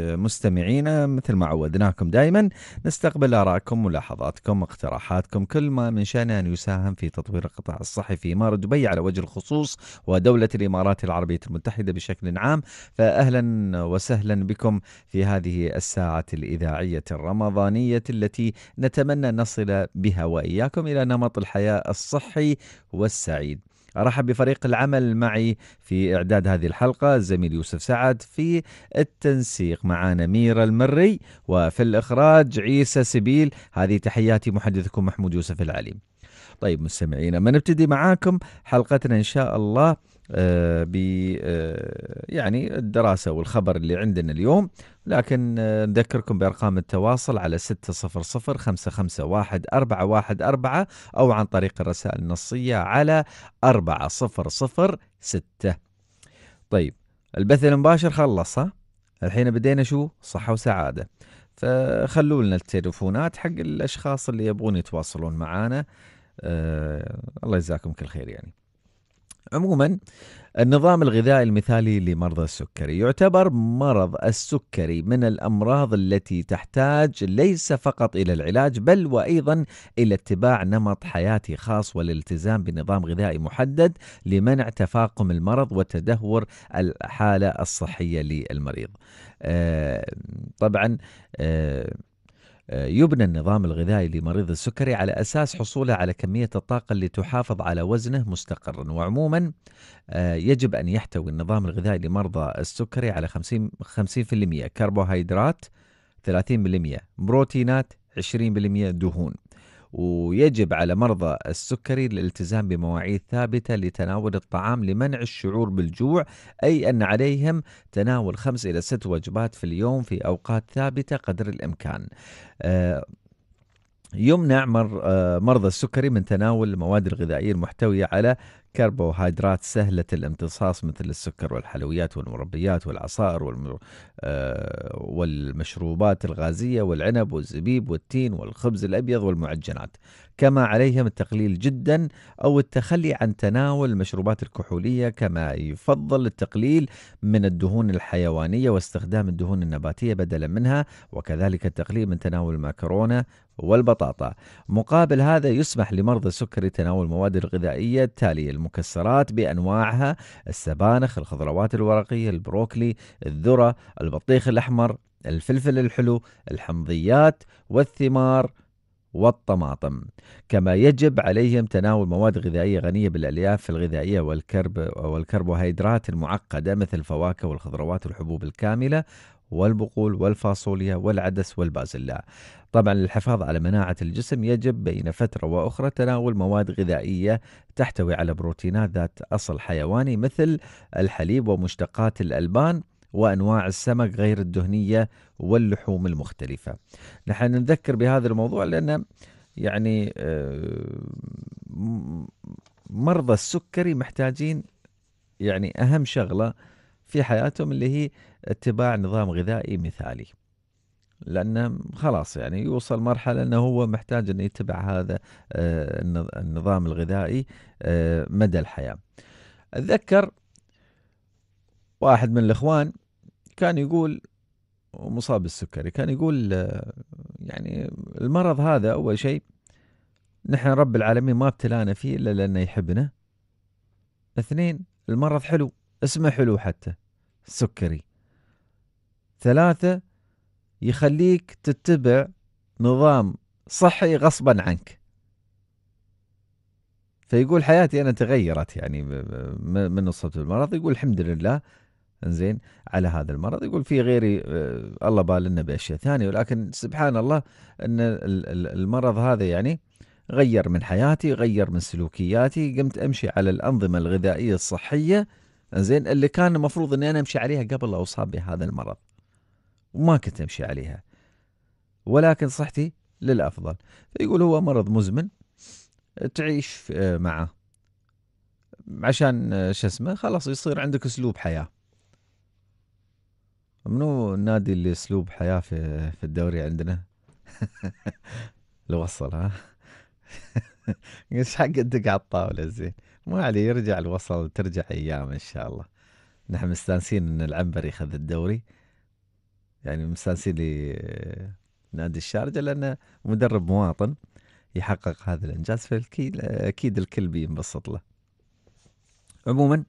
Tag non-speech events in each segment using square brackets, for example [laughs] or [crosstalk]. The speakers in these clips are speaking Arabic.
مستمعينا مثل ما عودناكم دائما نستقبل آرائكم ملاحظاتكم اقتراحاتكم كل ما من شأنه أن يساهم في تطوير القطاع الصحي في إمارة دبي على وجه الخصوص ودولة الإمارات العربية المتحدة بشكل عام فأهلا وسهلا بكم في هذه الساعة الإذاعية الرمضانية التي نتمنى نصل بها وإياكم إلى نمط الحياة الصحي والسعيد أرحب بفريق العمل معي في إعداد هذه الحلقة الزميل يوسف سعد في التنسيق معنا ميرا المري وفي الإخراج عيسى سبيل هذه تحياتي محدثكم محمود يوسف العليم طيب مستمعينا ما نبتدي معاكم حلقتنا إن شاء الله آه، ب آه، يعني الدراسة والخبر اللي عندنا اليوم لكن آه، نذكركم بأرقام التواصل على 600 551 414 أو عن طريق الرسائل النصية على ستة طيب البث المباشر خلص ها الحين بدينا شو صحة وسعادة فخلوا لنا التليفونات حق الأشخاص اللي يبغون يتواصلون معانا أه الله يجزاكم كل خير يعني عموما النظام الغذائي المثالي لمرضى السكري يعتبر مرض السكري من الامراض التي تحتاج ليس فقط الى العلاج بل وايضا الى اتباع نمط حياتي خاص والالتزام بنظام غذائي محدد لمنع تفاقم المرض وتدهور الحاله الصحيه للمريض. آه، طبعا آه، يبنى النظام الغذائي لمريض السكري على أساس حصوله على كمية الطاقة اللي تحافظ على وزنه مستقرا وعموما آه، يجب أن يحتوي النظام الغذائي لمرضى السكري على 50 50% كربوهيدرات 30% بروتينات 20% دهون ويجب على مرضى السكري الالتزام بمواعيد ثابتة لتناول الطعام لمنع الشعور بالجوع أي أن عليهم تناول خمس إلى ست وجبات في اليوم في أوقات ثابتة قدر الإمكان آه، يمنع آه، مرضى السكري من تناول المواد الغذائية المحتوية على كربوهيدرات سهلة الامتصاص مثل السكر والحلويات والمربيات والعصائر آه، والمشروبات الغازية والعنب والزبيب والتين والخبز الأبيض والمعجنات كما عليهم التقليل جدا أو التخلي عن تناول المشروبات الكحولية كما يفضل التقليل من الدهون الحيوانية واستخدام الدهون النباتية بدلا منها وكذلك التقليل من تناول المكرونة والبطاطا مقابل هذا يسمح لمرضى السكري تناول المواد الغذائية التالية المكسرات بأنواعها السبانخ الخضروات الورقية البروكلي الذرة البطيخ الأحمر الفلفل الحلو الحمضيات والثمار والطماطم كما يجب عليهم تناول مواد غذائية غنية بالألياف الغذائية والكرب والكربوهيدرات المعقدة مثل الفواكه والخضروات والحبوب الكاملة والبقول والفاصوليا والعدس والبازلاء طبعا للحفاظ على مناعة الجسم يجب بين فترة وأخرى تناول مواد غذائية تحتوي على بروتينات ذات أصل حيواني مثل الحليب ومشتقات الألبان وأنواع السمك غير الدهنية واللحوم المختلفة نحن نذكر بهذا الموضوع لأن يعني آه، مرضى السكري محتاجين يعني أهم شغلة في حياتهم اللي هي اتباع نظام غذائي مثالي لأنه خلاص يعني يوصل مرحلة أنه هو محتاج أن يتبع هذا آه، النظام الغذائي آه، مدى الحياة أتذكر واحد من الاخوان كان يقول مصاب بالسكري كان يقول آه، يعني المرض هذا اول شيء نحن رب العالمين ما ابتلانا فيه الا لانه يحبنا اثنين المرض حلو اسمه حلو حتى السكري ثلاثة يخليك تتبع نظام صحي غصبا عنك فيقول حياتي أنا تغيرت يعني من أصبت المرض يقول الحمد لله زين على هذا المرض يقول في غيري آه، الله بالنا باشياء ثانيه ولكن سبحان الله ان المرض هذا يعني غير من حياتي غير من سلوكياتي قمت امشي على الانظمه الغذائيه الصحيه زين اللي كان المفروض اني انا امشي عليها قبل لا اصاب بهذا المرض وما كنت امشي عليها ولكن صحتي للافضل فيقول هو مرض مزمن تعيش آه، معه عشان آه، شو اسمه خلاص يصير عندك اسلوب حياه منو النادي اللي اسلوب حياه في في الدوري عندنا؟ [laughs] لو وصل ها ايش [laughs] حق الدق على الطاوله زين ما عليه يرجع الوصل ترجع ايام ان شاء الله نحن مستانسين ان العنبر ياخذ الدوري يعني مستانسين لنادي الشارجه لانه مدرب مواطن يحقق هذا الانجاز فاكيد اكيد الكل بينبسط له. عموما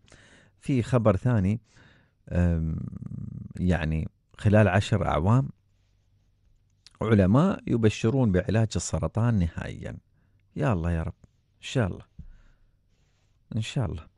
في خبر ثاني يعني خلال عشر أعوام علماء يبشرون بعلاج السرطان نهائيا يا الله يا رب إن شاء الله إن شاء الله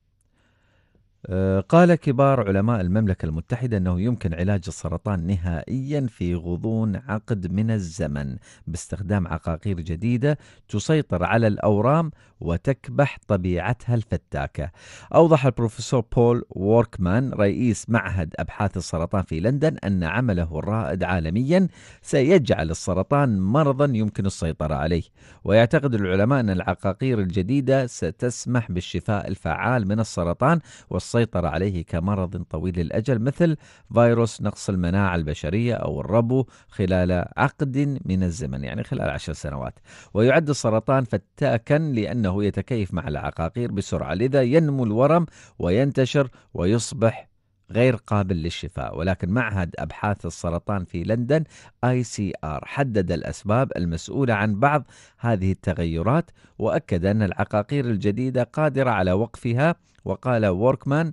آه، قال كبار علماء المملكة المتحدة أنه يمكن علاج السرطان نهائيا في غضون عقد من الزمن باستخدام عقاقير جديدة تسيطر على الأورام وتكبح طبيعتها الفتاكة أوضح البروفيسور بول ووركمان رئيس معهد أبحاث السرطان في لندن أن عمله الرائد عالميا سيجعل السرطان مرضا يمكن السيطرة عليه ويعتقد العلماء أن العقاقير الجديدة ستسمح بالشفاء الفعال من السرطان والسرطان السيطرة عليه كمرض طويل الأجل مثل فيروس نقص المناعة البشرية أو الربو خلال عقد من الزمن يعني خلال عشر سنوات ويعد السرطان فتاكا لأنه يتكيف مع العقاقير بسرعة لذا ينمو الورم وينتشر ويصبح غير قابل للشفاء ولكن معهد أبحاث السرطان في لندن آي سي آر حدد الأسباب المسؤولة عن بعض هذه التغيرات وأكد أن العقاقير الجديدة قادرة على وقفها وقال ووركمان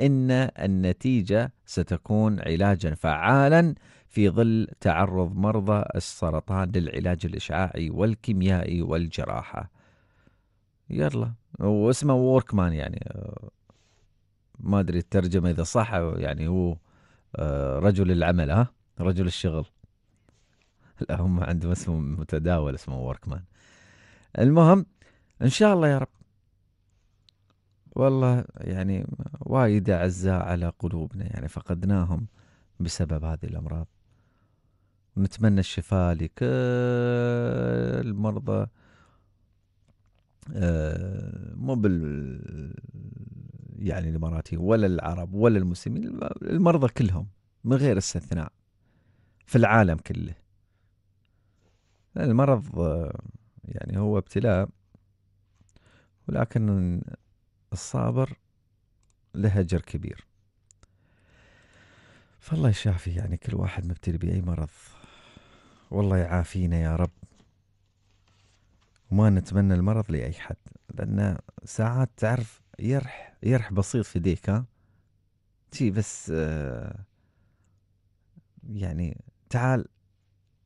إن النتيجة ستكون علاجا فعالا في ظل تعرض مرضى السرطان للعلاج الإشعاعي والكيميائي والجراحة يلا واسمه ووركمان يعني ما أدري الترجمة إذا صح يعني هو آه، رجل العمل ها رجل الشغل لا هم عندهم اسم متداول اسمه ووركمان المهم ان شاء الله يا رب والله يعني وايد أعزاء على قلوبنا يعني فقدناهم بسبب هذه الأمراض نتمنى الشفاء لكل مرضى آه، مو بال يعني الاماراتي ولا العرب ولا المسلمين المرضى كلهم من غير استثناء في العالم كله المرض يعني هو ابتلاء ولكن الصابر له أجر كبير فالله يشافي يعني كل واحد مبتلي بأي مرض والله يعافينا يا رب وما نتمنى المرض لأي حد لأن ساعات تعرف يرح يرح بسيط في ديك ها تي بس آه، يعني تعال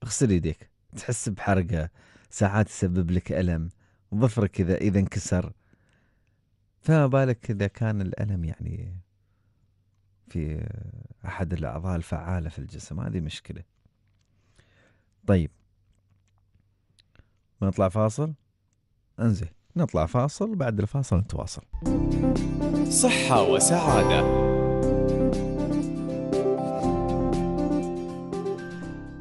اغسل يديك تحس بحرقة ساعات يسبب لك ألم ظفرك إذا إذا انكسر فما بالك إذا كان الألم يعني في أحد الأعضاء الفعالة في الجسم هذه مشكلة طيب نطلع فاصل انزل نطلع فاصل بعد الفاصل نتواصل صحة وسعادة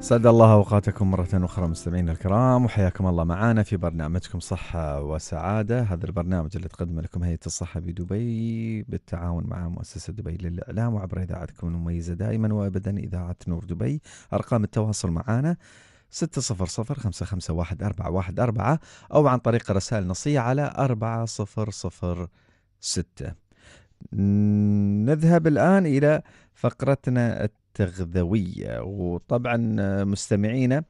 سعد الله اوقاتكم مرة اخرى مستمعينا الكرام وحياكم الله معنا في برنامجكم صحة وسعادة، هذا البرنامج اللي تقدمه لكم هيئة الصحة بدبي بالتعاون مع مؤسسة دبي للإعلام وعبر اذاعتكم المميزة دائما وابدا اذاعة نور دبي، ارقام التواصل معنا 600 551 414 او عن طريق رسائل نصية على 4006. نذهب الان الى فقرتنا التغذوية وطبعا آه، مستمعينا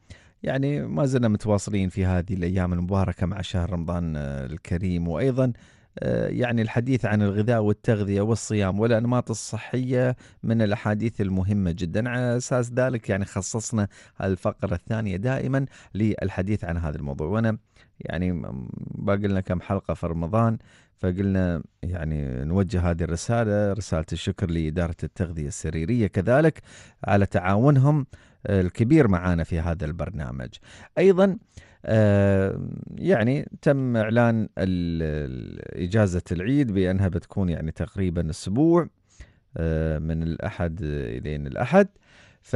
يعني ما زلنا متواصلين في هذه الأيام المباركة مع شهر رمضان آه، الكريم وأيضا آه، يعني الحديث عن الغذاء والتغذية والصيام والأنماط الصحية من الأحاديث المهمة جدا على أساس ذلك يعني خصصنا الفقرة الثانية دائما للحديث عن هذا الموضوع وأنا يعني باقي لنا كم حلقه في رمضان فقلنا يعني نوجه هذه الرساله رساله الشكر لاداره التغذيه السريريه كذلك على تعاونهم آه، الكبير معانا في هذا البرنامج. ايضا آه، يعني تم اعلان اجازه العيد بانها بتكون يعني تقريبا اسبوع آه، من الاحد الى الاحد. ف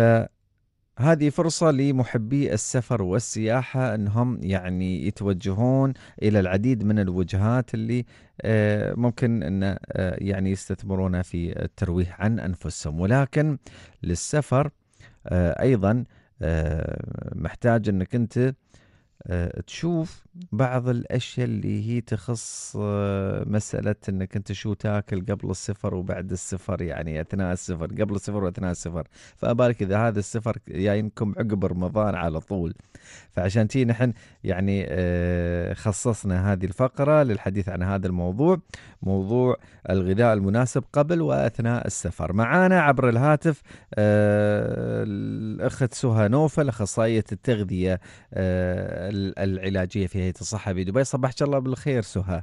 هذه فرصة لمحبي السفر والسياحة انهم يعني يتوجهون الى العديد من الوجهات اللي آه، ممكن ان آه، يعني يستثمرونها في الترويح عن انفسهم ولكن للسفر آه، ايضا محتاج انك انت آه، تشوف بعض الاشياء اللي هي تخص آه، مساله انك انت شو تاكل قبل السفر وبعد السفر يعني اثناء السفر قبل السفر واثناء السفر فبالك اذا هذا السفر جاينكم عقب رمضان على طول فعشان تي نحن يعني آه، خصصنا هذه الفقره للحديث عن هذا الموضوع موضوع الغذاء المناسب قبل واثناء السفر معانا عبر الهاتف الاخت سهى نوفل اخصائيه التغذيه العلاجيه في هيئه الصحه بدبي صبحك الله بالخير سهى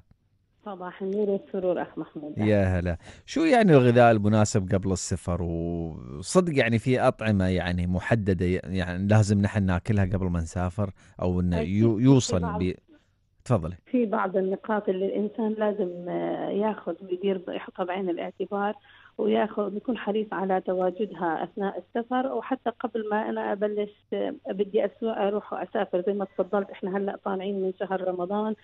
صباح النور والسرور اخ محمود يا هلا شو يعني الغذاء المناسب قبل السفر وصدق يعني في اطعمه يعني محدده يعني لازم نحن ناكلها قبل ما نسافر او انه يوصل بي... تفضلي في بعض النقاط اللي الانسان لازم آه، ياخذ ويدير يحطها بعين الاعتبار وياخذ يكون حريص على تواجدها اثناء السفر او حتى قبل ما انا ابلش بدي اروح واسافر زي ما تفضلت احنا هلا طالعين من شهر رمضان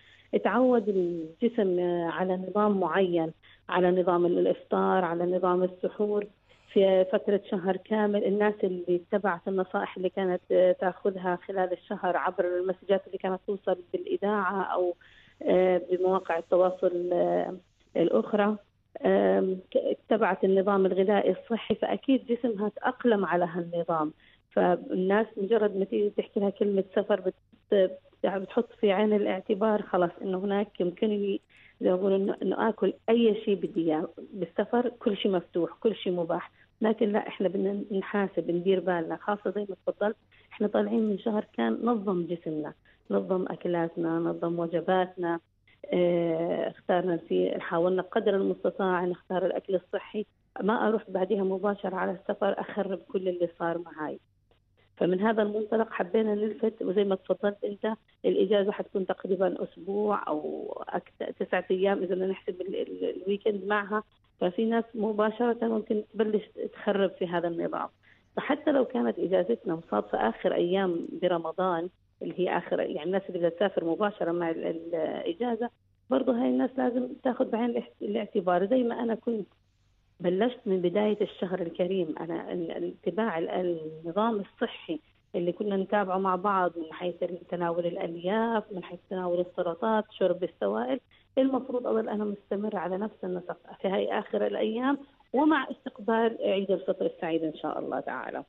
تعود الجسم على نظام معين على نظام الافطار على نظام السحور في فترة شهر كامل الناس اللي اتبعت النصائح اللي كانت تاخذها خلال الشهر عبر المسجات اللي كانت توصل بالإذاعة أو آه، بمواقع التواصل آه، الأخرى اتبعت النظام الغذائي الصحي فاكيد جسمها تاقلم على هالنظام فالناس مجرد ما تيجي تحكي لها كلمه سفر يعني بتحط في عين الاعتبار خلاص انه هناك يمكنني زي ما اقول انه اكل اي شيء بدي اياه بالسفر كل شيء مفتوح كل شيء مباح لكن لا احنا بدنا نحاسب ندير بالنا خاصه زي ما تفضلت احنا طالعين من شهر كان نظم جسمنا نظم اكلاتنا نظم وجباتنا آه، اختارنا في حاولنا قدر المستطاع نختار الاكل الصحي ما اروح بعدها مباشره على السفر اخرب كل اللي صار معي فمن هذا المنطلق حبينا نلفت وزي ما تفضلت انت الاجازه حتكون تقريبا اسبوع او اكثر تسعة ايام اذا نحسب الويكند معها ففي ناس مباشره ممكن تبلش تخرب في هذا النظام فحتى لو كانت اجازتنا مصادفه اخر ايام برمضان اللي هي اخر يعني الناس اللي بدها تسافر مباشره مع الاجازه برضه هاي الناس لازم تاخذ بعين الاعتبار زي ما انا كنت بلشت من بدايه الشهر الكريم انا اتباع النظام الصحي اللي كنا نتابعه مع بعض من حيث تناول الالياف من حيث تناول السلطات شرب السوائل المفروض اظل انا مستمر على نفس النسق في هاي اخر الايام ومع استقبال عيد الفطر السعيد ان شاء الله تعالى.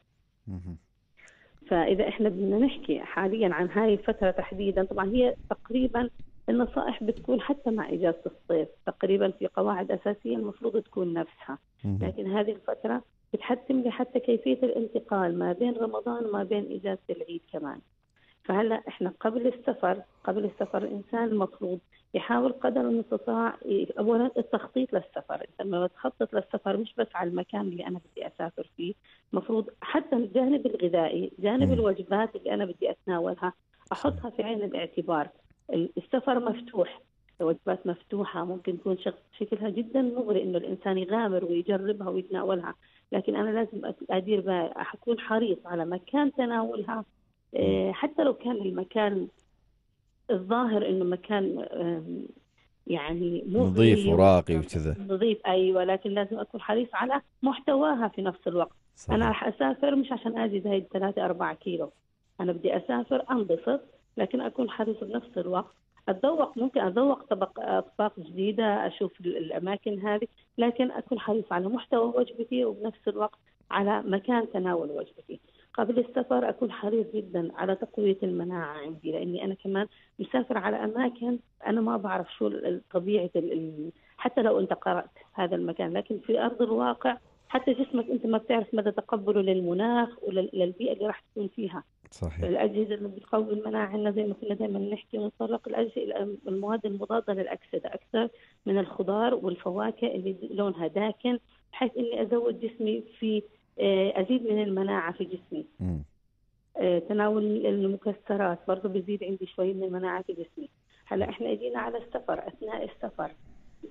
فاذا احنا بدنا نحكي حاليا عن هاي الفتره تحديدا طبعا هي تقريبا النصائح بتكون حتى مع اجازه الصيف تقريبا في قواعد اساسيه المفروض تكون نفسها لكن هذه الفتره بتحتم لي حتى كيفيه الانتقال ما بين رمضان وما بين اجازه العيد كمان فهلا احنا قبل السفر قبل السفر الانسان المفروض يحاول قدر المستطاع اولا التخطيط للسفر انت لما بتخطط للسفر مش بس على المكان اللي انا بدي اسافر فيه المفروض حتى الجانب الغذائي جانب الوجبات اللي انا بدي اتناولها احطها في عين الاعتبار السفر مفتوح الوجبات مفتوحه ممكن تكون شكلها جدا مغري انه الانسان يغامر ويجربها ويتناولها لكن انا لازم ادير اكون حريص على مكان تناولها آه، حتى لو كان المكان الظاهر انه مكان يعني مو نظيف وراقي وكذا نظيف ايوه لكن لازم اكون حريص على محتواها في نفس الوقت صحيح. انا راح اسافر مش عشان ازيد هاي 3 4 كيلو انا بدي اسافر انبسط لكن اكون حريص بنفس الوقت اتذوق ممكن اتذوق طبق اطباق جديده اشوف الاماكن هذه لكن اكون حريص على محتوى وجبتي وبنفس الوقت على مكان تناول وجبتي قبل السفر أكون حريص جدا على تقوية المناعة عندي لأني أنا كمان مسافرة على أماكن أنا ما بعرف شو طبيعة حتى لو أنت قرأت هذا المكان لكن في أرض الواقع حتى جسمك انت ما بتعرف مدى تقبله للمناخ وللبيئه اللي راح تكون فيها صحيح الاجهزه اللي بتقوي المناعه عندنا زي ما كنا دائما نحكي ونطرق الاجهزه المواد المضاده للاكسده اكثر من الخضار والفواكه اللي لونها داكن بحيث اني ازود جسمي في آه، ازيد من المناعه في جسمي آه، تناول المكسرات برضه بيزيد عندي شوي من المناعه في جسمي هلا احنا اجينا على السفر اثناء السفر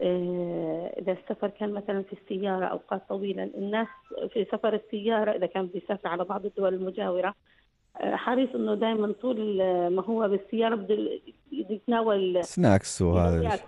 آه، اذا السفر كان مثلا في السياره اوقات طويله الناس في سفر السياره اذا كان بيسافر على بعض الدول المجاوره حريص انه دائما طول ما هو بالسياره بده يتناول سناكس وهذا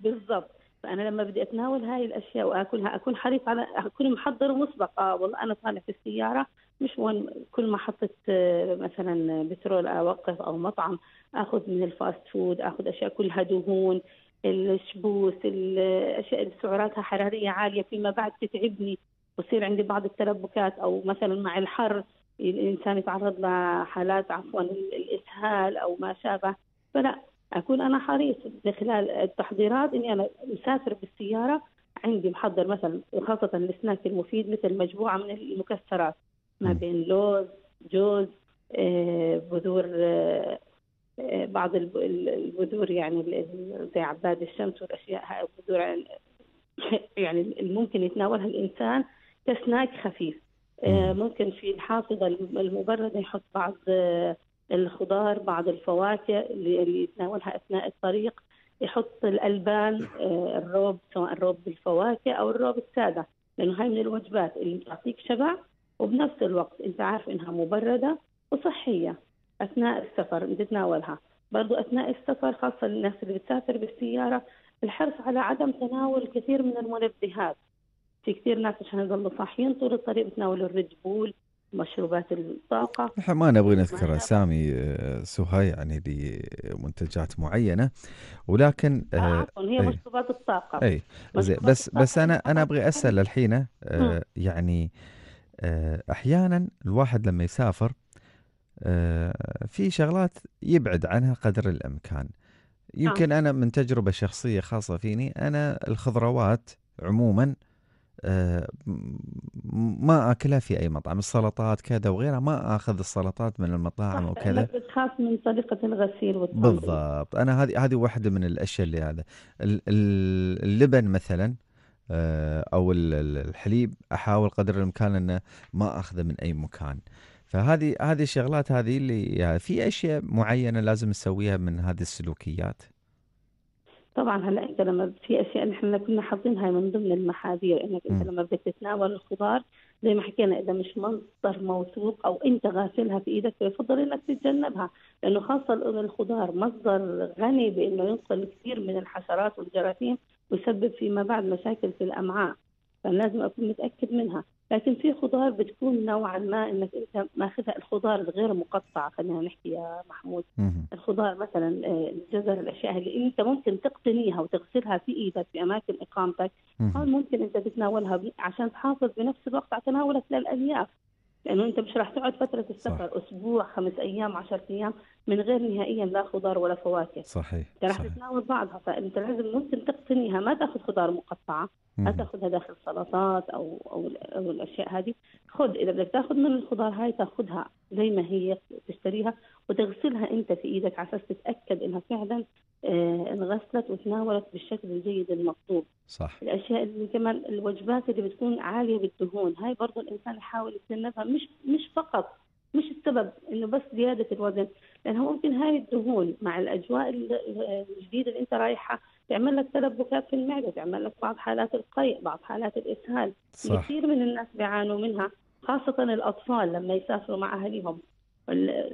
بالضبط فانا لما بدي اتناول هاي الاشياء واكلها اكون حريص على اكون محضر ومسبق اه والله انا طالع في السياره مش وين كل ما حطيت آه، مثلا بترول اوقف او مطعم اخذ من الفاست فود اخذ اشياء كلها دهون الشبوس الاشياء اللي سعراتها حراريه عاليه فيما بعد تتعبني وتصير عندي بعض التلبكات او مثلا مع الحر الانسان يتعرض لحالات عفوا الاسهال او ما شابه فلا اكون انا حريص من خلال التحضيرات اني انا اسافر بالسياره عندي محضر مثلا وخاصه السناك المفيد مثل مجموعه من المكسرات ما بين لوز جوز آه، بذور آه، بعض البذور يعني زي عباد الشمس والاشياء هاي بذور [laughs] يعني ممكن يتناولها الانسان كسناك خفيف آه، ممكن في الحافظه المبرده يحط بعض الخضار بعض الفواكه اللي يتناولها اثناء الطريق يحط الالبان آه، الروب سواء الروب بالفواكه او الروب الساده لانه هاي من الوجبات اللي بتعطيك شبع وبنفس الوقت انت عارف انها مبرده وصحيه اثناء السفر بتتناولها برضو اثناء السفر خاصه للناس اللي بتسافر بالسياره الحرص على عدم تناول كثير من المنبهات في كثير ناس عشان يضلوا صاحيين طول الطريق بتناولوا الريد بول مشروبات الطاقة نحن ما نبغي نذكر أسامي آه، سهى يعني لمنتجات معينة ولكن آه, آه، هي أي. مشروبات الطاقة أي زين بس الطاقة. بس أنا أنا أبغي أسأل الحين آه، يعني أحيانا الواحد لما يسافر في شغلات يبعد عنها قدر الإمكان يمكن أنا من تجربة شخصية خاصة فيني أنا الخضروات عموما آه، ما اكلها في اي مطعم السلطات كذا وغيرها ما اخذ السلطات من المطاعم وكذا بتخاف من طريقه الغسيل والتنظيف بالضبط انا هذه هذه واحده من الاشياء اللي هذا اللبن مثلا آه، او الحليب احاول قدر الامكان انه ما اخذه من اي مكان فهذه هذه الشغلات هذه اللي يعني في اشياء معينه لازم نسويها من هذه السلوكيات طبعا هلا انت لما في اشياء نحن كنا حاطينها من ضمن المحاذير انك انت لما بدك تتناول الخضار زي ما حكينا اذا مش مصدر موثوق او انت غاسلها في ايدك فيفضل انك تتجنبها لانه خاصه الخضار مصدر غني بانه ينقل كثير من الحشرات والجراثيم ويسبب فيما بعد مشاكل في الامعاء فلازم اكون متاكد منها لكن في خضار بتكون نوعا ما انك انت ماخذها الخضار الغير مقطعه خلينا نحكي يا محمود الخضار مثلا الجزر آه، الاشياء اللي انت ممكن تقتنيها وتغسلها في ايدك في اماكن اقامتك هون ممكن انت تتناولها عشان تحافظ بنفس الوقت على تناولك للالياف لانه انت مش راح تقعد فتره السفر صح. اسبوع خمس ايام 10 ايام من غير نهائيا لا خضار ولا فواكه صحيح انت راح تتناول بعضها فانت لازم ممكن تقتنيها ما تاخذ خضار مقطعه ما تاخذها داخل سلطات او او, أو الاشياء هذه خذ اذا بدك تاخذ من الخضار هاي تاخذها زي ما هي تشتريها وتغسلها انت في ايدك على اساس تتاكد انها فعلا آه، انغسلت وتناولت بالشكل الجيد المطلوب صح الاشياء اللي كمان الوجبات اللي بتكون عاليه بالدهون هاي برضه الانسان يحاول يتجنبها مش مش فقط مش السبب انه بس زياده الوزن لانه ممكن هاي الدهون مع الاجواء آه، الجديده اللي انت رايحه تعمل لك تلبكات في المعده تعمل لك بعض حالات القيء بعض حالات الاسهال صح. كثير من الناس بيعانوا منها خاصه الاطفال لما يسافروا مع اهليهم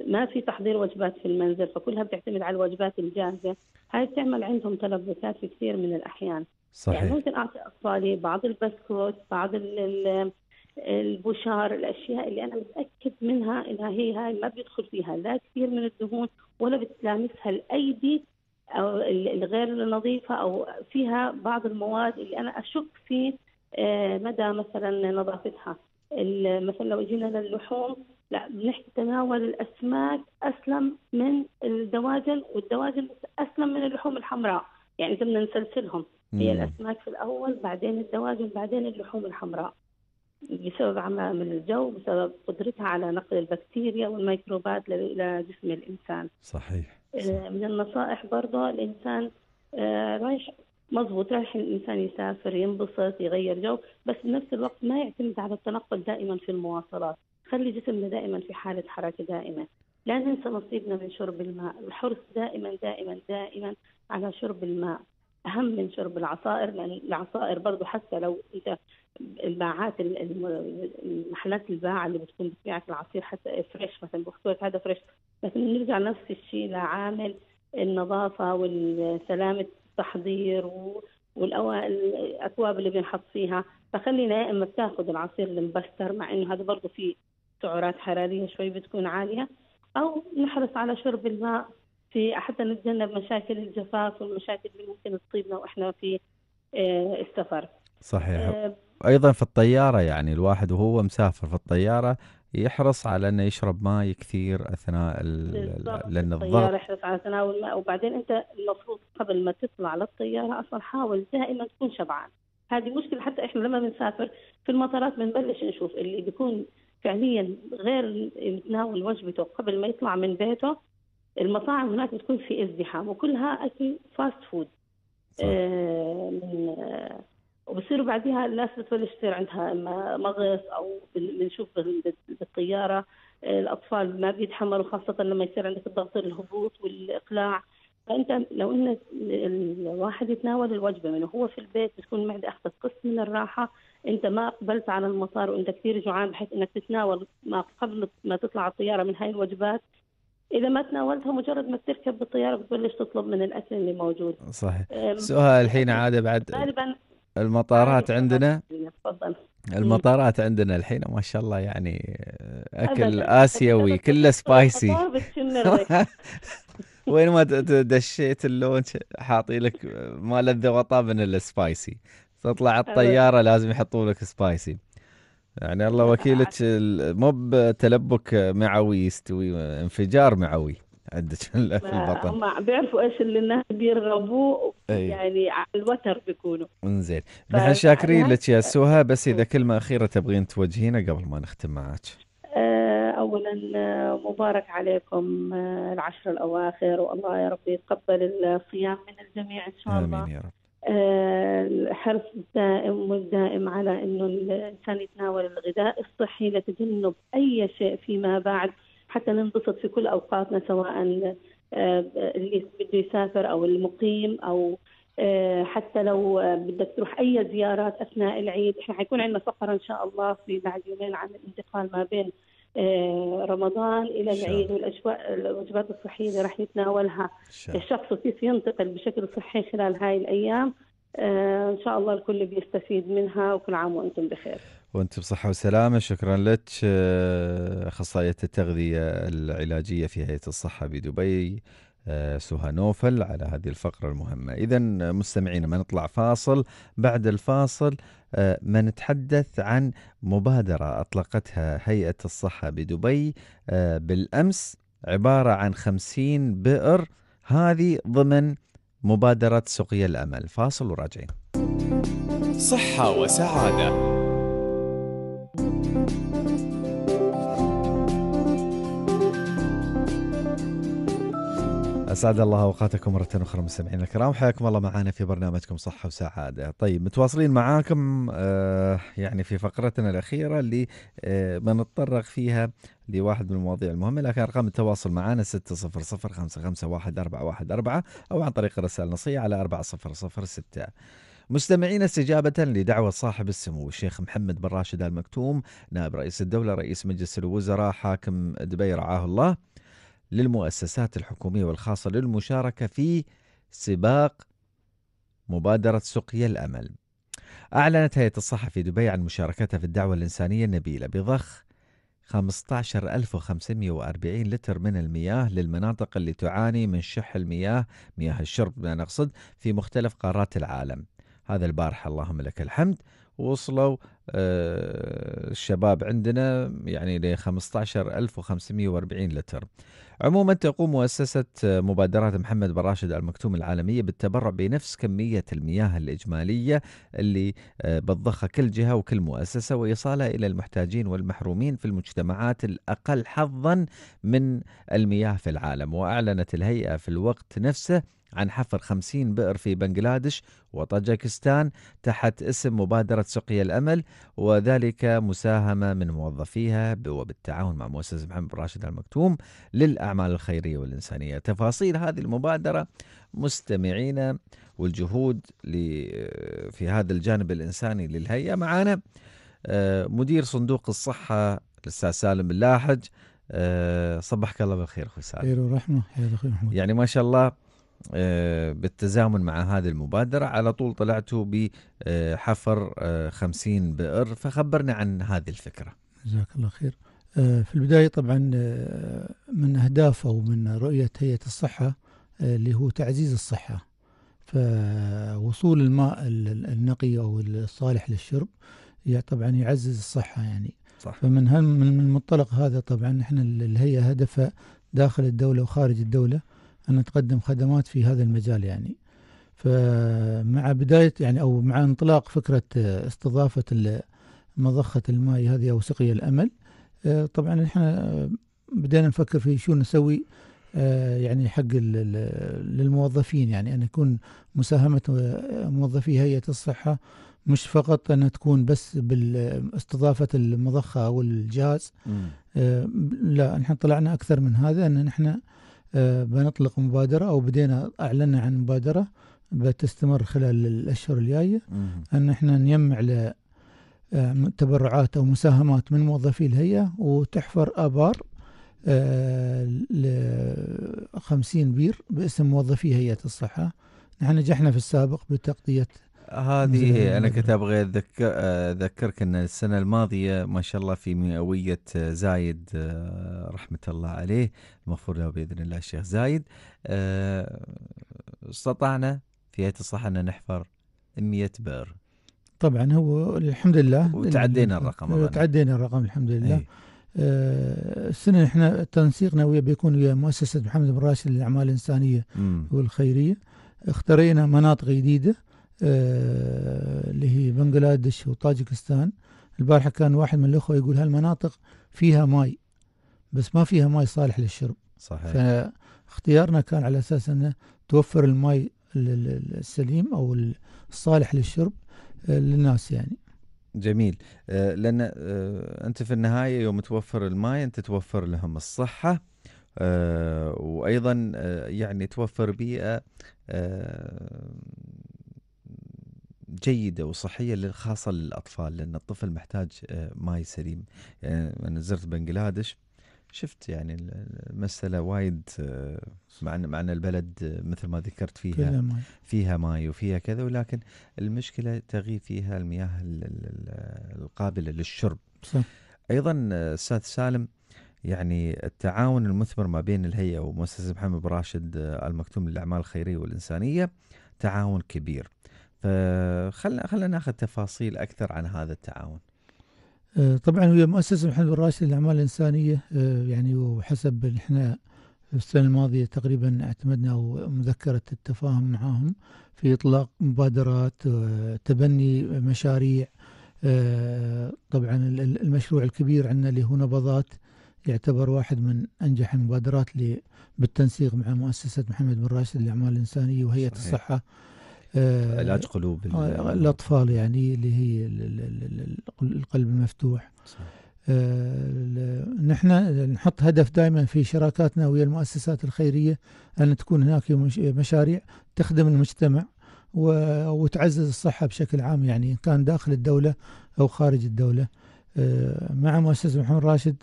ما في تحضير وجبات في المنزل فكلها بتعتمد على الوجبات الجاهزه هاي بتعمل عندهم تلبسات في كثير من الاحيان يعني صحيح. يعني ممكن اعطي اطفالي بعض البسكوت بعض البشار الاشياء اللي انا متاكد منها انها هي هاي ما بيدخل فيها لا كثير من الدهون ولا بتلامسها الايدي او الغير النظيفة او فيها بعض المواد اللي انا اشك في آه، مدى مثلا نظافتها مثلا لو جينا للحوم لا بنحكي تناول الاسماك اسلم من الدواجن والدواجن اسلم من اللحوم الحمراء يعني اذا بدنا نسلسلهم هي الاسماك في الاول بعدين الدواجن بعدين اللحوم الحمراء بسبب عوامل الجو بسبب قدرتها على نقل البكتيريا والميكروبات الى جسم الانسان صحيح, آه، صحيح. من النصائح برضه الانسان آه، رايح مضبوط رايح الانسان يسافر ينبسط يغير جو بس بنفس الوقت ما يعتمد على التنقل دائما في المواصلات خلي جسمنا دائما في حالة حركة دائما لا ننسى نصيبنا من شرب الماء الحرص دائما دائما دائما على شرب الماء أهم من شرب العصائر لأن العصائر برضه حتى لو أنت الباعات المحلات الباعة اللي بتكون بتبيع العصير حتى فريش مثلا بخطوة هذا فريش لكن نرجع نفس الشيء لعامل النظافة والسلامة التحضير والأكواب اللي بنحط فيها فخلينا يا اما بتاخذ العصير المبستر مع انه هذا برضه في سعرات حرارية شوي بتكون عالية أو نحرص على شرب الماء في حتى نتجنب مشاكل الجفاف والمشاكل اللي ممكن تصيبنا وإحنا في آه، السفر صحيح آه، ايضا في الطياره يعني الواحد وهو مسافر في الطياره يحرص على انه يشرب ماء كثير اثناء لان الضغط يحرص على تناول الماء وبعدين انت المفروض قبل ما تطلع للطياره اصلا حاول دائما تكون شبعان هذه مشكله حتى احنا لما بنسافر في المطارات بنبلش نشوف اللي بيكون فعليا غير يتناول وجبته قبل ما يطلع من بيته المطاعم هناك بتكون في ازدحام وكلها اكل فاست آه، فود آه وبصيروا بعدها الناس بتبلش تصير عندها اما مغص او بنشوف بالطياره آه، الاطفال ما بيتحملوا خاصه لما يصير عندك الضغط الهبوط والاقلاع فانت لو ان الواحد يتناول الوجبه من وهو في البيت بتكون معده اخذت قسط من الراحه انت ما اقبلت على المطار وانت كثير جوعان بحيث انك تتناول ما قبل ما تطلع الطياره من هاي الوجبات اذا ما تناولتها مجرد ما تركب بالطياره بتبلش تطلب من الاكل اللي موجود صحيح سؤال الحين عاده بعد غالبا المطارات عندنا تفضل المطارات عندنا الحين ما شاء الله يعني آه، اكل أبداً. اسيوي كله سبايسي [laughs] وين ما دشيت اللونش حاطي لك ما لذ وطاب من السبايسي تطلع أه. الطياره لازم يحطوا لك سبايسي يعني الله أه، وكيلك أه. مو بتلبك معوي يستوي انفجار معوي عندك [laughs] في البطن ما بيعرفوا ايش اللي الناس بيرغبوه يعني على الوتر بيكونوا انزين نحن شاكرين لك يا سوها بس اذا كلمه اخيره تبغين توجهينا قبل ما نختم معك اولا مبارك عليكم العشر الاواخر والله يا رب يتقبل الصيام من الجميع ان شاء الله امين يا رب الحرص الدائم والدائم على انه الانسان يتناول الغذاء الصحي لتجنب اي شيء فيما بعد حتى ننبسط في كل اوقاتنا سواء آه، اللي بده يسافر او المقيم او آه، حتى لو آه، بدك تروح اي زيارات اثناء العيد احنا حيكون عندنا فقره ان شاء الله في بعد يومين عن الانتقال ما بين آه، رمضان الى العيد والاجواء الوجبات الصحيه اللي راح يتناولها الشخص وكيف ينتقل بشكل صحي خلال هاي الايام آه، ان شاء الله الكل بيستفيد منها وكل عام وانتم بخير وانت بصحة وسلامة شكرا لك آه، أخصائية التغذية العلاجية في هيئة الصحة بدبي سهى نوفل على هذه الفقرة المهمة إذا مستمعينا ما نطلع فاصل بعد الفاصل آه، ما نتحدث عن مبادرة أطلقتها هيئة الصحة بدبي آه، بالأمس عبارة عن خمسين بئر هذه ضمن مبادرة سقيا الأمل فاصل وراجعين صحة وسعادة اسعد الله اوقاتكم مره اخرى مستمعينا الكرام حياكم الله معنا في برنامجكم صحه وسعاده طيب متواصلين معاكم آه يعني في فقرتنا الاخيره اللي آه بنتطرق فيها لواحد من المواضيع المهمه لكن ارقام التواصل معنا 600 او عن طريق الرسائل النصيه على 4006 مستمعين استجابة لدعوة صاحب السمو الشيخ محمد بن راشد آل مكتوم نائب رئيس الدولة رئيس مجلس الوزراء حاكم دبي رعاه الله للمؤسسات الحكومية والخاصة للمشاركة في سباق مبادرة سقيا الأمل أعلنت هيئة الصحة في دبي عن مشاركتها في الدعوة الإنسانية النبيلة بضخ 15540 لتر من المياه للمناطق اللي تعاني من شح المياه مياه الشرب ما نقصد، في مختلف قارات العالم هذا البارحة اللهم لك الحمد وصلوا آه، الشباب عندنا يعني ل 15540 لتر. عموما تقوم مؤسسة آه، مبادرات محمد بن راشد المكتوم العالمية بالتبرع بنفس كمية المياه الإجمالية اللي آه، بتضخها كل جهة وكل مؤسسة وإيصالها إلى المحتاجين والمحرومين في المجتمعات الأقل حظا من المياه في العالم وأعلنت الهيئة في الوقت نفسه عن حفر 50 بئر في بنغلاديش وطاجكستان تحت اسم مبادرة سقيا الأمل وذلك مساهمة من موظفيها وبالتعاون مع مؤسسة محمد راشد المكتوم للأعمال الخيرية والإنسانية تفاصيل هذه المبادرة مستمعينا والجهود في هذا الجانب الإنساني للهيئة معانا آه، مدير صندوق الصحة الأستاذ سالم اللاحج آه، صبحك الله بالخير أخوي سالم خير ورحمة خير يعني ما شاء الله آه، بالتزامن مع هذه المبادرة على طول طلعتوا بحفر آه، آه، خمسين بئر فخبرنا عن هذه الفكرة جزاك الله خير في البداية طبعا من أهداف أو من رؤية هيئة الصحة اللي هو تعزيز الصحة فوصول الماء النقي أو الصالح للشرب طبعا يعزز الصحة يعني صح. فمن من المنطلق هذا طبعا احنا الهيئة هدفها داخل الدولة وخارج الدولة أن تقدم خدمات في هذا المجال يعني فمع بداية يعني أو مع انطلاق فكرة آه، استضافة مضخة الماء هذه أو سقي الأمل آه، طبعا احنا آه، بدينا نفكر في شو نسوي يعني حق للموظفين يعني أن يكون مساهمة موظفي هيئة الصحة مش فقط أن تكون بس باستضافة المضخة أو الجهاز لا نحن طلعنا أكثر من هذا أن نحن آه، بنطلق مبادرة أو بدينا أعلنا عن مبادرة بتستمر خلال الأشهر الجاية أن إحنا نجمع ل آه، تبرعات أو مساهمات من موظفي الهيئة وتحفر آبار آه، ل 50 بير باسم موظفي هيئة الصحة نحن نجحنا في السابق بتغطية هذه إيه، انا كنت ابغى أذكر اذكرك ان السنه الماضيه ما شاء الله في مئويه زايد آه، رحمه الله عليه المغفور له باذن الله الشيخ زايد آه، استطعنا في هيئه الصحه ان نحفر 100 بئر طبعا هو الحمد لله وتعدينا الرقم تعدينا الرقم الحمد لله أي. آه، السنه احنا تنسيقنا ويا بيكون ويا مؤسسه محمد بن راشد للاعمال الانسانيه م. والخيريه اخترينا مناطق جديده آه، اللي هي بنغلاديش وطاجكستان البارحة كان واحد من الأخوة يقول هالمناطق فيها ماي بس ما فيها ماي صالح للشرب صحيح فاختيارنا كان على أساس أنه توفر الماي السليم أو الصالح للشرب آه، للناس يعني جميل آه، لأن أنت في النهاية يوم توفر الماي أنت توفر لهم الصحة وأيضا يعني توفر بيئة جيده وصحيه خاصه للاطفال لان الطفل محتاج آه، ماي سليم يعني انا زرت بنجلاديش شفت يعني المسألة وايد آه، مع ان البلد مثل ما ذكرت فيها فيها ماي وفيها كذا ولكن المشكلة تغيب فيها المياه القابلة للشرب. صح. ايضا استاذ سالم يعني التعاون المثمر ما بين الهيئة ومؤسسة محمد راشد المكتوم للأعمال الخيرية والإنسانية تعاون كبير. فخلنا خلنا ناخذ تفاصيل اكثر عن هذا التعاون. أه، طبعا هي مؤسسه محمد بن راشد للاعمال الانسانيه أه، يعني وحسب احنا السنه الماضيه تقريبا اعتمدنا مذكره التفاهم معاهم في اطلاق مبادرات أه، تبني مشاريع طبعا المشروع الكبير عندنا اللي هو نبضات يعتبر واحد من انجح المبادرات بالتنسيق مع مؤسسه محمد بن راشد للاعمال الانسانيه وهيئه الصحه علاج آه، قلوب آه، الاطفال يعني اللي هي القلب المفتوح آه، نحن نحط هدف دائما في شراكاتنا ويا المؤسسات الخيريه ان تكون هناك مشاريع تخدم المجتمع وتعزز الصحه بشكل عام يعني ان كان داخل الدوله او خارج الدوله مع مؤسسه محمد راشد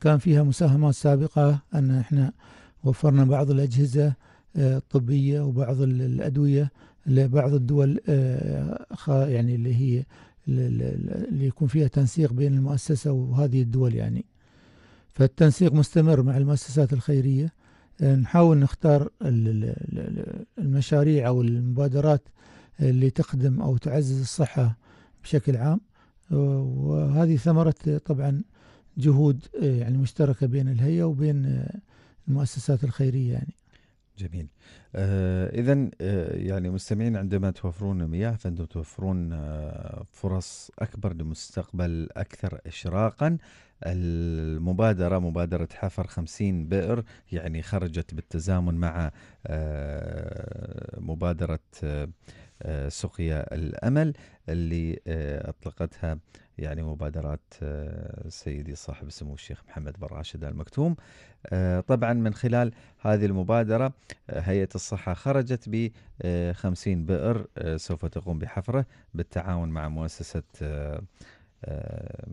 كان فيها مساهمات سابقه ان احنا وفرنا بعض الاجهزه الطبيه وبعض الادويه لبعض الدول آه، يعني اللي هي اللي يكون فيها تنسيق بين المؤسسة وهذه الدول يعني فالتنسيق مستمر مع المؤسسات الخيرية آه، نحاول نختار المشاريع أو المبادرات اللي تخدم أو تعزز الصحة بشكل عام آه، وهذه ثمرة طبعا جهود يعني مشتركة بين الهيئة وبين المؤسسات الخيرية يعني جميل آه اذا آه يعني مستمعين عندما توفرون المياه فانتم توفرون آه فرص اكبر لمستقبل اكثر اشراقا المبادرة مبادرة حفر 50 بئر يعني خرجت بالتزامن مع آه، مبادرة آه، آه، سقيا الأمل اللي أطلقتها يعني مبادرات آه، سيدي صاحب السمو الشيخ محمد بن راشد ال مكتوم آه، طبعا من خلال هذه المبادرة آه، هيئة الصحة خرجت ب 50 بئر سوف تقوم بحفره بالتعاون مع مؤسسة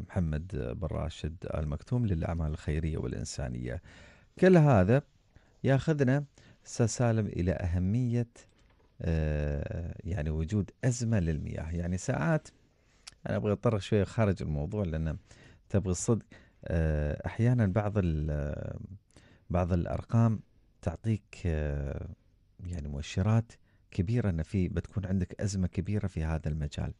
محمد بن راشد ال مكتوم للأعمال الخيرية والإنسانية كل هذا ياخذنا سسالم إلى أهمية يعني وجود أزمة للمياه يعني ساعات انا ابغى اتطرق شويه خارج الموضوع لان تبغى الصدق آه، احيانا بعض بعض الارقام تعطيك آه، يعني مؤشرات كبيره ان في بتكون عندك ازمه كبيره في هذا المجال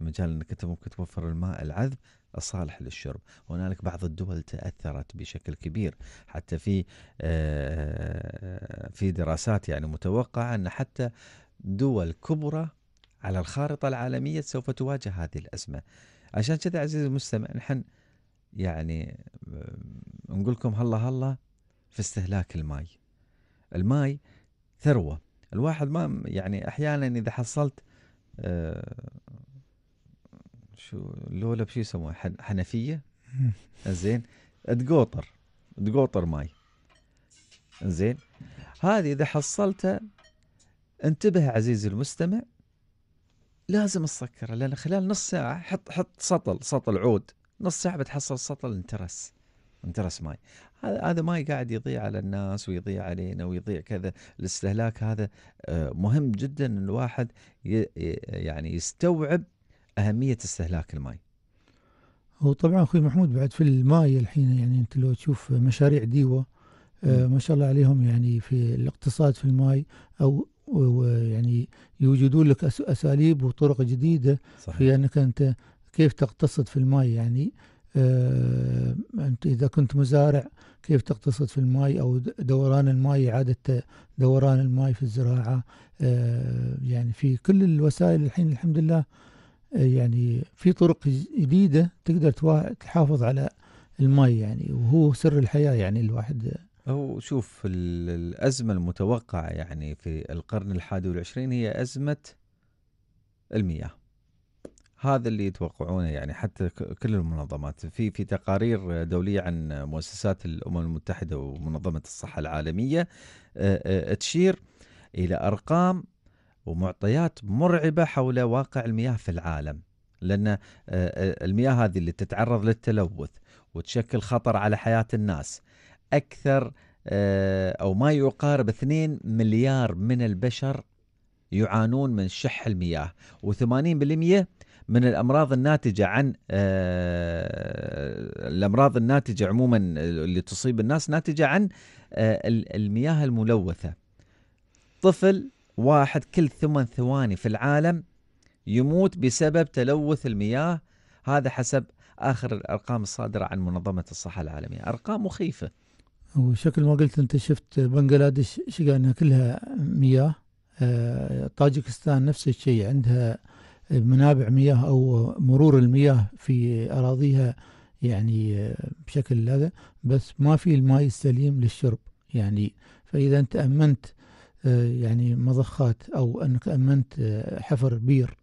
مجال انك انت ممكن توفر الماء العذب الصالح للشرب هنالك بعض الدول تاثرت بشكل كبير حتى في آه، في دراسات يعني متوقعه ان حتى دول كبرى على الخارطة العالمية سوف تواجه هذه الأزمة عشان كذا عزيزي المستمع نحن يعني آه، نقول لكم هلا هلا في استهلاك الماي الماي ثروة الواحد ما يعني أحيانا إذا حصلت آه، شو لولا شو يسموها حنفية زين تقوطر تقوطر ماي زين هذه إذا حصلتها انتبه عزيزي المستمع لازم تسكره لان خلال نص ساعه حط حط سطل سطل عود نص ساعه بتحصل سطل انترس انترس ماي هذا هذا ماي قاعد يضيع على الناس ويضيع علينا ويضيع كذا الاستهلاك هذا آه، مهم جدا ان الواحد يعني يستوعب اهميه استهلاك الماي وطبعا اخوي محمود بعد في الماي الحين يعني انت لو تشوف مشاريع ديوه آه، ما شاء الله عليهم يعني في الاقتصاد في الماي او ويعني يوجدون لك اساليب وطرق جديده صحيح. في انك انت كيف تقتصد في الماء يعني آه انت اذا كنت مزارع كيف تقتصد في الماء او دوران الماء اعاده دوران الماء في الزراعه آه يعني في كل الوسائل الحين الحمد لله آه يعني في طرق جديده تقدر تحافظ على الماء يعني وهو سر الحياه يعني الواحد هو شوف الأزمة المتوقعة يعني في القرن الحادي والعشرين هي أزمة المياه هذا اللي يتوقعونه يعني حتى كل المنظمات في في تقارير دوليه عن مؤسسات الامم المتحده ومنظمه الصحه العالميه آه، آه، تشير الى ارقام ومعطيات مرعبه حول واقع المياه في العالم لان آه، المياه هذه اللي تتعرض للتلوث وتشكل خطر على حياه الناس أكثر آه، أو ما يقارب 2 مليار من البشر يعانون من شح المياه و80% من الامراض الناتجه عن آه، الامراض الناتجه عموما اللي تصيب الناس ناتجه عن آه، المياه الملوثه. طفل واحد كل ثمان ثواني في العالم يموت بسبب تلوث المياه هذا حسب اخر الارقام الصادره عن منظمه الصحه العالميه، ارقام مخيفه. وشكل ما قلت انت شفت بنغلاديش شقانها كلها مياه آه، طاجكستان نفس الشيء عندها منابع مياه او مرور المياه في اراضيها يعني آه، بشكل هذا بس ما في الماء السليم للشرب يعني فاذا انت امنت آه، يعني مضخات او انك امنت حفر بير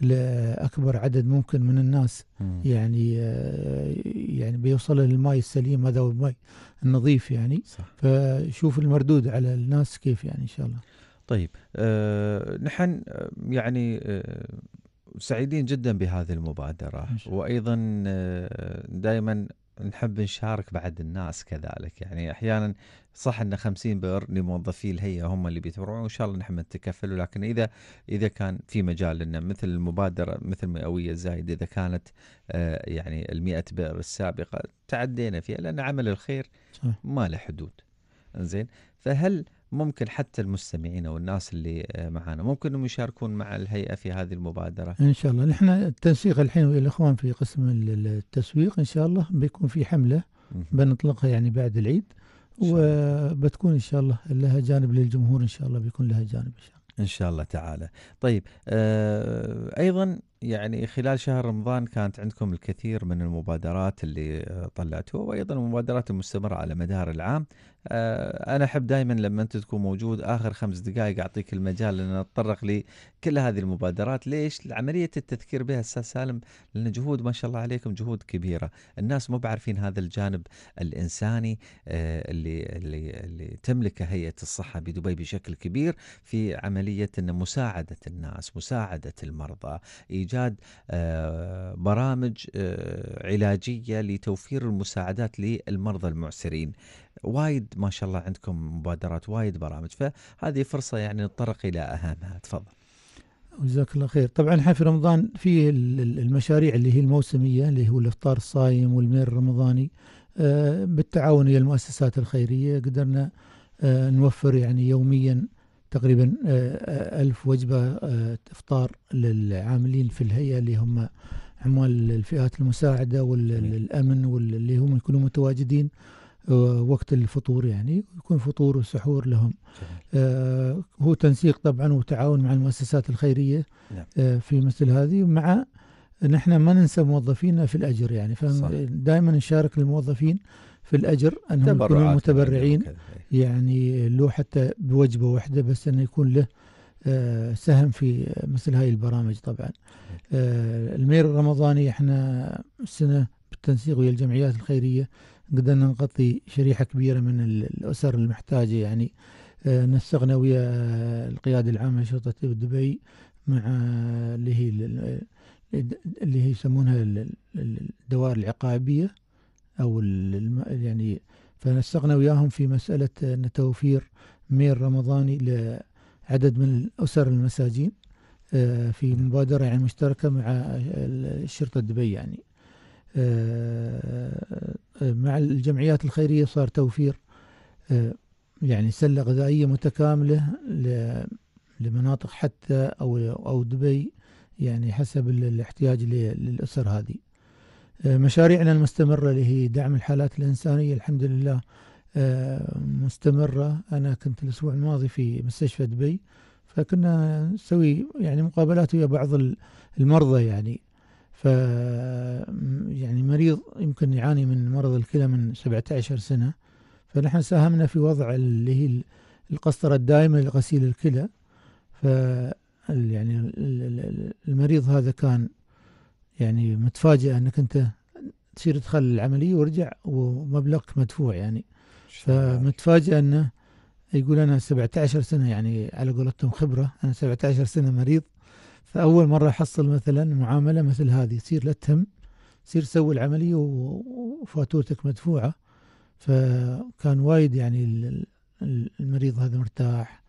لاكبر عدد ممكن من الناس مم. يعني آه، يعني بيوصل الماء السليم هذا والماء النظيف يعني صح. فشوف المردود على الناس كيف يعني ان شاء الله طيب آه نحن آه، يعني آه سعيدين جدا بهذه المبادره وايضا آه، دائما نحب نشارك بعد الناس كذلك يعني احيانا صح ان 50 بئر لموظفي الهيئه هم اللي بيتبرعون وان شاء الله نحن نتكفل ولكن اذا اذا كان في مجال ان مثل المبادره مثل مئويه زايد اذا كانت آه، يعني ال 100 بئر السابقه تعدينا فيها لان عمل الخير ما له حدود. زين فهل ممكن حتى المستمعين او الناس اللي آه، معانا ممكن انهم يشاركون مع الهيئه في هذه المبادره؟ ان شاء الله نحن التنسيق الحين ويا الاخوان في قسم التسويق ان شاء الله بيكون في حمله بنطلقها يعني بعد العيد وبتكون ان شاء الله لها جانب للجمهور ان شاء الله بيكون لها جانب ان شاء الله ان شاء الله تعالى طيب آه، ايضا يعني خلال شهر رمضان كانت عندكم الكثير من المبادرات اللي طلعتوها وايضا المبادرات المستمره على مدار العام. آه، انا احب دائما لما انت تكون موجود اخر خمس دقائق اعطيك المجال ان نتطرق لكل هذه المبادرات، ليش؟ عمليه التذكير بها استاذ سالم لان جهود ما شاء الله عليكم جهود كبيره، الناس مو بعارفين هذا الجانب الانساني آه، اللي اللي اللي تملكه هيئه الصحه بدبي بشكل كبير في عمليه ان مساعده الناس، مساعده المرضى، ايجاد ايجاد آه، برامج آه، علاجيه لتوفير المساعدات للمرضى المعسرين وايد ما شاء الله عندكم مبادرات وايد برامج فهذه فرصه يعني نتطرق الى اهمها تفضل جزاك الله خير طبعا احنا في رمضان في المشاريع اللي هي الموسميه اللي هو الافطار الصايم والمير الرمضاني آه، بالتعاون ويا المؤسسات الخيريه قدرنا نوفر يعني يوميا تقريبا آه، آه، ألف وجبة إفطار آه، للعاملين في الهيئة اللي هم عمال الفئات المساعدة والأمن واللي هم يكونوا متواجدين وقت الفطور يعني يكون فطور وسحور لهم آه هو تنسيق طبعا وتعاون مع المؤسسات الخيرية نعم. آه في مثل هذه مع نحن ما ننسى موظفينا في الأجر يعني فدائما نشارك الموظفين في الأجر أنهم يكونوا متبرعين يعني لو حتى بوجبة واحدة بس أنه يكون له آه، سهم في مثل هاي البرامج طبعا آه، المير الرمضاني احنا السنة بالتنسيق ويا الجمعيات الخيرية قدرنا نغطي شريحة كبيرة من الأسر المحتاجة يعني آه، نسقنا ويا القيادة العامة لشرطة دبي مع اللي هي اللي هي يسمونها الدوائر العقابية أو يعني فنسقنا وياهم في مسألة أن توفير ميل رمضاني لعدد من الأسر المساجين آه، في نعم. مبادرة يعني مشتركة مع الشرطة دبي يعني آه، مع الجمعيات الخيرية صار توفير آه، يعني سلة غذائية متكاملة لمناطق حتى أو أو دبي يعني حسب الاحتياج للأسر هذه مشاريعنا المستمرة اللي هي دعم الحالات الإنسانية الحمد لله آه، مستمرة أنا كنت الأسبوع الماضي في مستشفى دبي فكنا نسوي يعني مقابلات ويا بعض المرضى يعني ف يعني مريض يمكن يعاني من مرض الكلى من 17 سنة فنحن ساهمنا في وضع اللي هي القسطرة الدائمة لغسيل الكلى ف يعني المريض هذا كان يعني متفاجئ انك انت تصير تدخل العمليه وارجع ومبلغك مدفوع يعني فمتفاجئ انه يقول انا 17 سنه يعني على قولتهم خبره انا 17 سنه مريض فاول مره احصل مثلا معامله مثل هذه تصير لا تهم تصير سوي العمليه وفاتورتك مدفوعه فكان وايد يعني المريض هذا مرتاح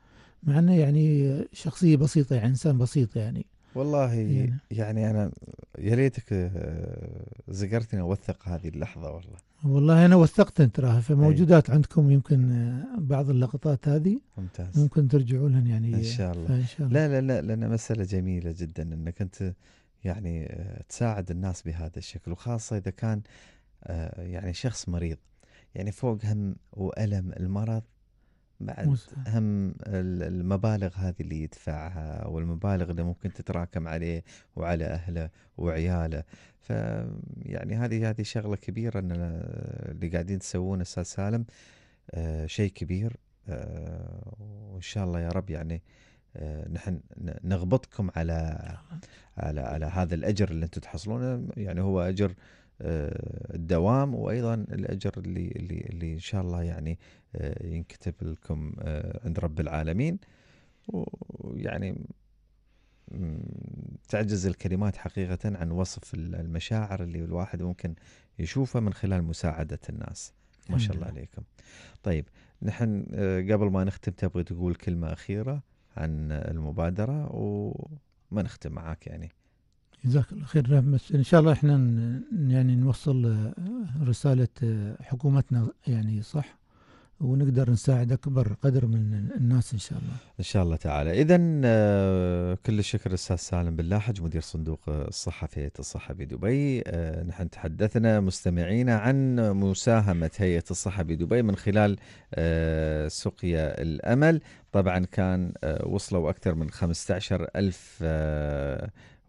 مع انه يعني شخصيه بسيطه يعني انسان بسيط يعني والله نعم. يعني, انا يا ريتك آه، زقرتني اوثق هذه اللحظه والله والله انا وثقت انت راها فموجودات أيه. عندكم يمكن آه، بعض اللقطات هذه ممتاز ممكن ترجعوا لها يعني ان شاء الله ان شاء الله لا لا لا لان مساله جميله جدا انك انت يعني آه، تساعد الناس بهذا الشكل وخاصه اذا كان يعني شخص مريض يعني فوق هم والم المرض بعد مزهد. هم المبالغ هذه اللي يدفعها والمبالغ اللي ممكن تتراكم عليه وعلى اهله وعياله فيعني هذه هذه شغله كبيره ان اللي قاعدين تسوونه استاذ سالم آه شيء كبير آه وان شاء الله يا رب يعني آه نحن نغبطكم على على على هذا الاجر اللي انتم تحصلونه يعني هو اجر آه آه، الدوام وايضا الاجر اللي اللي اللي ان شاء الله يعني آه، ينكتب لكم آه، عند رب العالمين ويعني تعجز الكلمات حقيقة عن وصف المشاعر اللي الواحد ممكن يشوفها من خلال مساعدة الناس ما شاء الله عليكم طيب نحن قبل ما نختم تبغي تقول كلمة أخيرة عن المبادرة وما نختم معاك يعني جزاك الله خير بس ان شاء الله احنا يعني نوصل آه، رساله آه، حكومتنا يعني صح ونقدر نساعد اكبر قدر من الناس ان شاء الله. ان شاء الله تعالى، اذا آه، كل الشكر للاستاذ سالم بلاحج مدير صندوق الصحه في هيئه الصحه بدبي، نحن تحدثنا مستمعينا عن مساهمه هيئه الصحه بدبي من خلال سقيا الامل، طبعا كان وصلوا اكثر من 15 ألف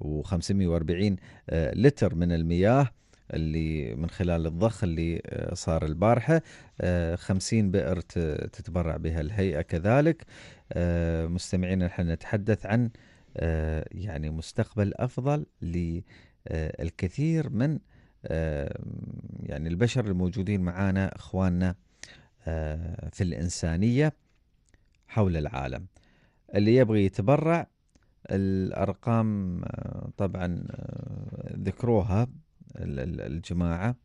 و540 آه، لتر من المياه اللي من خلال الضخ اللي آه، صار البارحة 50 آه، بئر تتبرع بها الهيئة كذلك مستمعينا نحن نتحدث عن يعني مستقبل أفضل للكثير من يعني البشر الموجودين معنا إخواننا في الإنسانية حول العالم اللي يبغي يتبرع الأرقام آه، طبعا آه، ذكروها الجماعة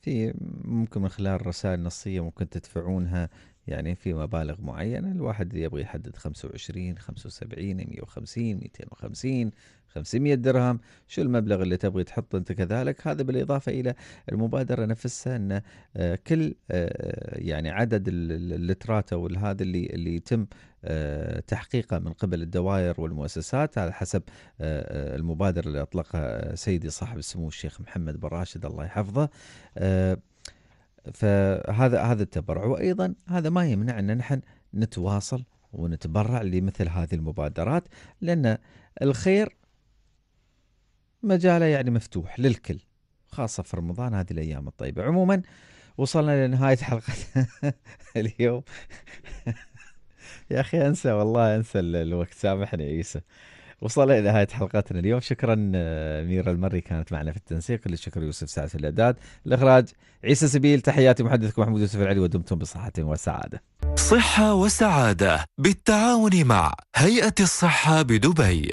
في ممكن من خلال رسائل نصية ممكن تدفعونها يعني في مبالغ معينة الواحد يبغى يحدد 25 75 150 250 500 درهم شو المبلغ اللي تبغي تحطه أنت كذلك هذا بالإضافة إلى المبادرة نفسها أن آه، كل يعني عدد اللترات أو هذا اللي اللي يتم آه، تحقيقه من قبل الدوائر والمؤسسات على حسب آه، آه، المبادرة اللي أطلقها سيدي صاحب السمو الشيخ محمد بن راشد الله يحفظه فهذا هذا التبرع وأيضا هذا ما يمنع أن نحن نتواصل ونتبرع لمثل هذه المبادرات لأن الخير مجاله يعني مفتوح للكل خاصة في رمضان هذه الأيام الطيبة عموما وصلنا لنهاية حلقة [laughs] اليوم يا اخي انسى والله انسى الوقت سامحني يا عيسى وصلنا الى نهايه حلقتنا اليوم شكرا آه، ميرا المري كانت معنا في التنسيق للشكر يوسف سعد في الاعداد الاخراج عيسى سبيل تحياتي محدثكم محمود يوسف العلي ودمتم بصحه وسعاده صحه وسعاده بالتعاون مع هيئه الصحه بدبي